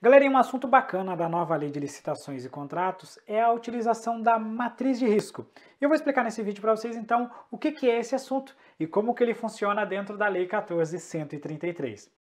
Galera, e um assunto bacana da nova lei de licitações e contratos é a utilização da matriz de risco. Eu vou explicar nesse vídeo para vocês então o que, que é esse assunto e como que ele funciona dentro da Lei 14133.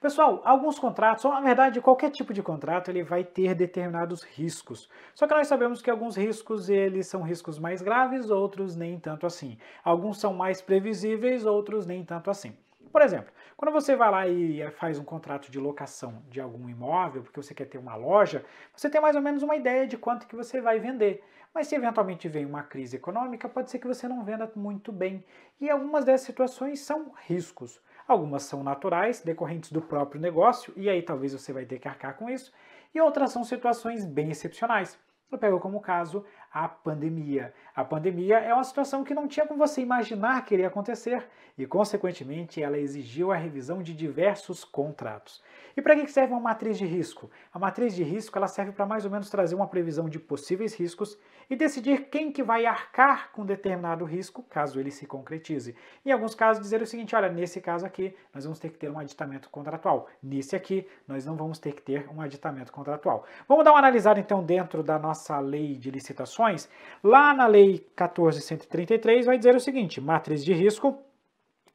Pessoal, alguns contratos, ou na verdade qualquer tipo de contrato, ele vai ter determinados riscos. Só que nós sabemos que alguns riscos eles são riscos mais graves, outros nem tanto assim. Alguns são mais previsíveis, outros nem tanto assim. Por exemplo, quando você vai lá e eh, faz um contrato de locação de algum imóvel, porque você quer ter uma loja, você tem mais ou menos uma ideia de quanto que você vai vender. Mas se eventualmente vem uma crise econômica, pode ser que você não venda muito bem. E algumas dessas situações são riscos. Algumas são naturais, decorrentes do próprio negócio, e aí talvez você vai ter que arcar com isso, e outras são situações bem excepcionais. Eu pego como caso a pandemia. A pandemia é uma situação que não tinha como você imaginar que iria acontecer e, consequentemente, ela exigiu a revisão de diversos contratos. E para que serve uma matriz de risco? A matriz de risco ela serve para mais ou menos trazer uma previsão de possíveis riscos e decidir quem que vai arcar com determinado risco, caso ele se concretize. Em alguns casos, dizer o seguinte, olha, nesse caso aqui, nós vamos ter que ter um aditamento contratual. Nesse aqui, nós não vamos ter que ter um aditamento contratual. Vamos dar uma analisada, então, dentro da nossa lei de licitações informações, lá na Lei 14133 vai dizer o seguinte: matriz de risco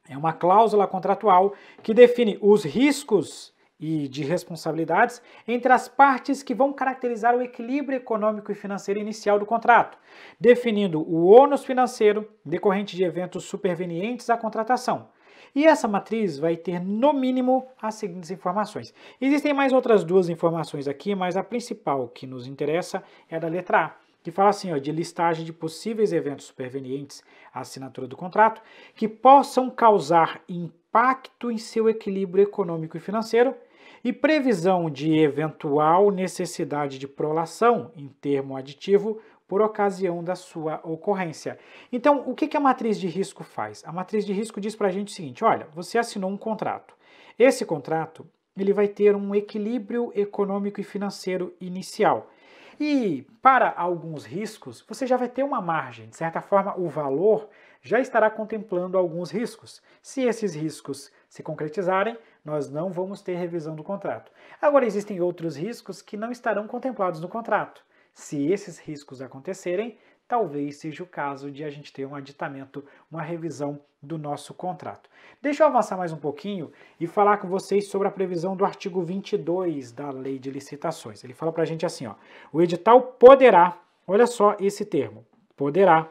é uma cláusula contratual que define os riscos e de responsabilidades entre as partes que vão caracterizar o equilíbrio econômico e financeiro inicial do contrato, definindo o ônus financeiro decorrente de eventos supervenientes à contratação. E essa matriz vai ter, no mínimo, as seguintes informações. Existem mais outras duas informações aqui, mas a principal que nos interessa é a da letra A que fala assim, ó, de listagem de possíveis eventos supervenientes à assinatura do contrato que possam causar impacto em seu equilíbrio econômico e financeiro e previsão de eventual necessidade de prolação em termo aditivo por ocasião da sua ocorrência. Então, o que a matriz de risco faz? A matriz de risco diz para a gente o seguinte, olha, você assinou um contrato. Esse contrato ele vai ter um equilíbrio econômico e financeiro inicial. E para alguns riscos, você já vai ter uma margem. De certa forma, o valor já estará contemplando alguns riscos. Se esses riscos se concretizarem, nós não vamos ter revisão do contrato. Agora, existem outros riscos que não estarão contemplados no contrato. Se esses riscos acontecerem, talvez seja o caso de a gente ter um aditamento, uma revisão do nosso contrato. Deixa eu avançar mais um pouquinho e falar com vocês sobre a previsão do artigo 22 da Lei de Licitações. Ele fala para a gente assim, ó, o edital poderá, olha só esse termo, poderá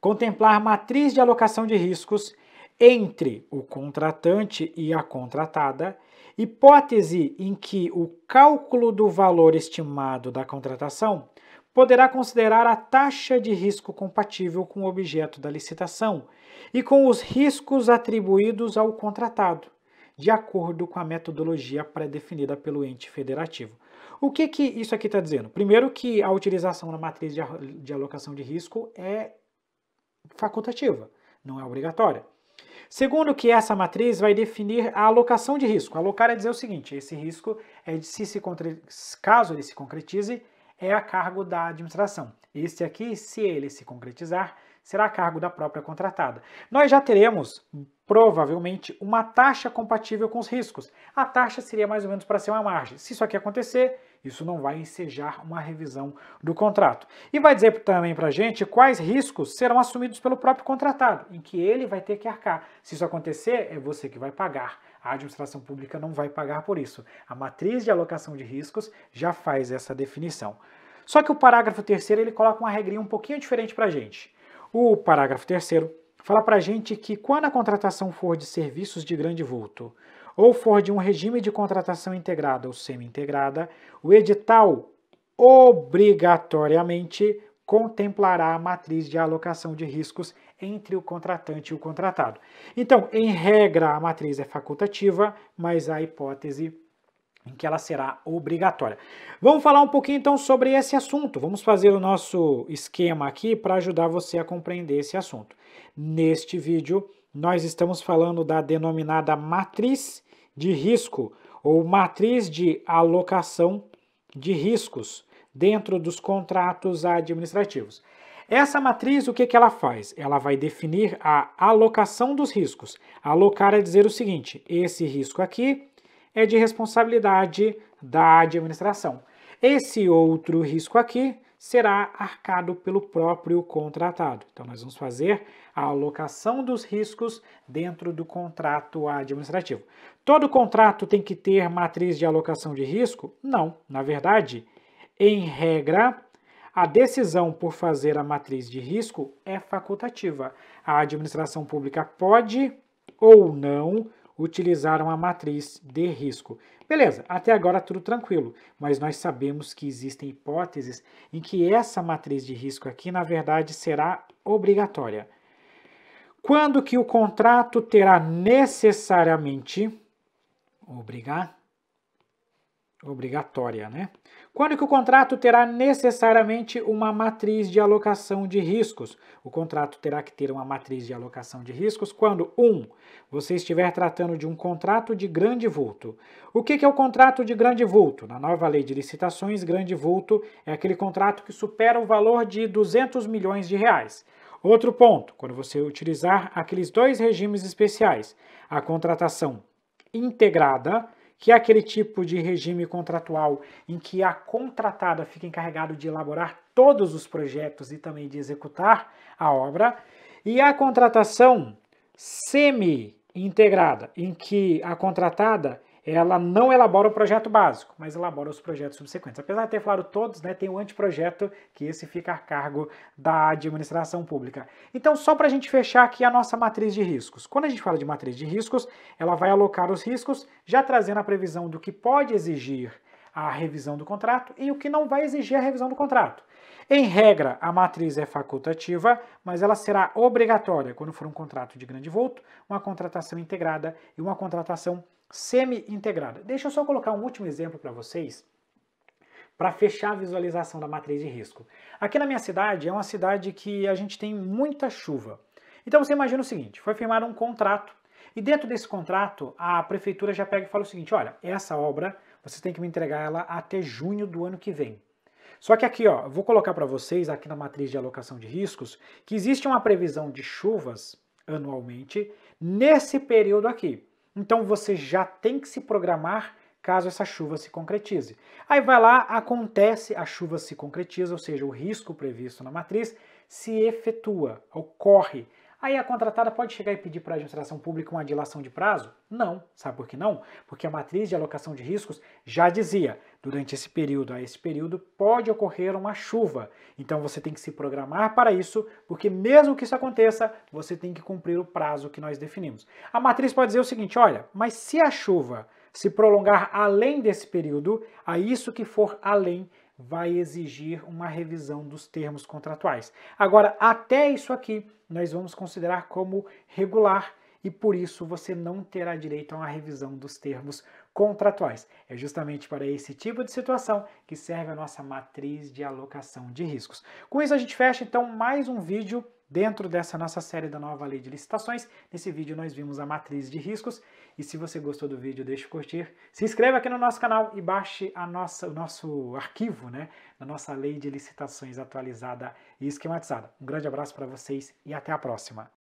contemplar matriz de alocação de riscos entre o contratante e a contratada, hipótese em que o cálculo do valor estimado da contratação poderá considerar a taxa de risco compatível com o objeto da licitação e com os riscos atribuídos ao contratado, de acordo com a metodologia pré-definida pelo ente federativo. O que, que isso aqui está dizendo? Primeiro, que a utilização na matriz de alocação de risco é facultativa, não é obrigatória. Segundo, que essa matriz vai definir a alocação de risco. Alocar é dizer o seguinte: esse risco é de se, se caso ele se concretize, é a cargo da administração. Este aqui, se ele se concretizar, será a cargo da própria contratada. Nós já teremos, provavelmente, uma taxa compatível com os riscos. A taxa seria mais ou menos para ser uma margem. Se isso aqui acontecer, isso não vai ensejar uma revisão do contrato. E vai dizer também para a gente quais riscos serão assumidos pelo próprio contratado, em que ele vai ter que arcar. Se isso acontecer, é você que vai pagar a administração pública não vai pagar por isso. A matriz de alocação de riscos já faz essa definição. Só que o parágrafo terceiro ele coloca uma regrinha um pouquinho diferente para a gente. O parágrafo terceiro fala para a gente que quando a contratação for de serviços de grande vulto ou for de um regime de contratação integrada ou semi-integrada, o edital obrigatoriamente contemplará a matriz de alocação de riscos entre o contratante e o contratado. Então, em regra, a matriz é facultativa, mas a hipótese em que ela será obrigatória. Vamos falar um pouquinho então sobre esse assunto. Vamos fazer o nosso esquema aqui para ajudar você a compreender esse assunto. Neste vídeo, nós estamos falando da denominada matriz de risco ou matriz de alocação de riscos dentro dos contratos administrativos. Essa matriz, o que, que ela faz? Ela vai definir a alocação dos riscos. Alocar é dizer o seguinte, esse risco aqui é de responsabilidade da administração. Esse outro risco aqui será arcado pelo próprio contratado. Então, nós vamos fazer a alocação dos riscos dentro do contrato administrativo. Todo contrato tem que ter matriz de alocação de risco? Não. Na verdade, em regra, a decisão por fazer a matriz de risco é facultativa. A administração pública pode ou não utilizar uma matriz de risco. Beleza, até agora tudo tranquilo, mas nós sabemos que existem hipóteses em que essa matriz de risco aqui, na verdade, será obrigatória. Quando que o contrato terá necessariamente obrigar obrigatória, né? Quando que o contrato terá necessariamente uma matriz de alocação de riscos? O contrato terá que ter uma matriz de alocação de riscos quando Um, você estiver tratando de um contrato de grande vulto. O que, que é o contrato de grande vulto? Na nova lei de licitações, grande vulto é aquele contrato que supera o valor de 200 milhões de reais. Outro ponto, quando você utilizar aqueles dois regimes especiais, a contratação integrada que é aquele tipo de regime contratual em que a contratada fica encarregada de elaborar todos os projetos e também de executar a obra, e a contratação semi-integrada, em que a contratada ela não elabora o projeto básico, mas elabora os projetos subsequentes. Apesar de ter falado todos, né, tem o um anteprojeto, que esse fica a cargo da administração pública. Então, só para a gente fechar aqui a nossa matriz de riscos. Quando a gente fala de matriz de riscos, ela vai alocar os riscos, já trazendo a previsão do que pode exigir a revisão do contrato e o que não vai exigir a revisão do contrato. Em regra, a matriz é facultativa, mas ela será obrigatória quando for um contrato de grande vulto, uma contratação integrada e uma contratação semi-integrada. Deixa eu só colocar um último exemplo para vocês, para fechar a visualização da matriz de risco. Aqui na minha cidade, é uma cidade que a gente tem muita chuva. Então você imagina o seguinte, foi firmado um contrato, e dentro desse contrato, a prefeitura já pega e fala o seguinte, olha, essa obra, você tem que me entregar ela até junho do ano que vem. Só que aqui, ó, vou colocar para vocês, aqui na matriz de alocação de riscos, que existe uma previsão de chuvas anualmente nesse período aqui. Então você já tem que se programar caso essa chuva se concretize. Aí vai lá, acontece, a chuva se concretiza, ou seja, o risco previsto na matriz se efetua, ocorre. Aí a contratada pode chegar e pedir para a administração pública uma dilação de prazo? Não. Sabe por que não? Porque a matriz de alocação de riscos já dizia, durante esse período a esse período pode ocorrer uma chuva. Então você tem que se programar para isso, porque mesmo que isso aconteça, você tem que cumprir o prazo que nós definimos. A matriz pode dizer o seguinte, olha, mas se a chuva se prolongar além desse período, a isso que for além vai exigir uma revisão dos termos contratuais. Agora, até isso aqui nós vamos considerar como regular e por isso você não terá direito a uma revisão dos termos contratuais. É justamente para esse tipo de situação que serve a nossa matriz de alocação de riscos. Com isso a gente fecha então mais um vídeo Dentro dessa nossa série da nova lei de licitações, nesse vídeo nós vimos a matriz de riscos e se você gostou do vídeo, deixe o curtir, se inscreva aqui no nosso canal e baixe a nossa, o nosso arquivo né, da nossa lei de licitações atualizada e esquematizada. Um grande abraço para vocês e até a próxima!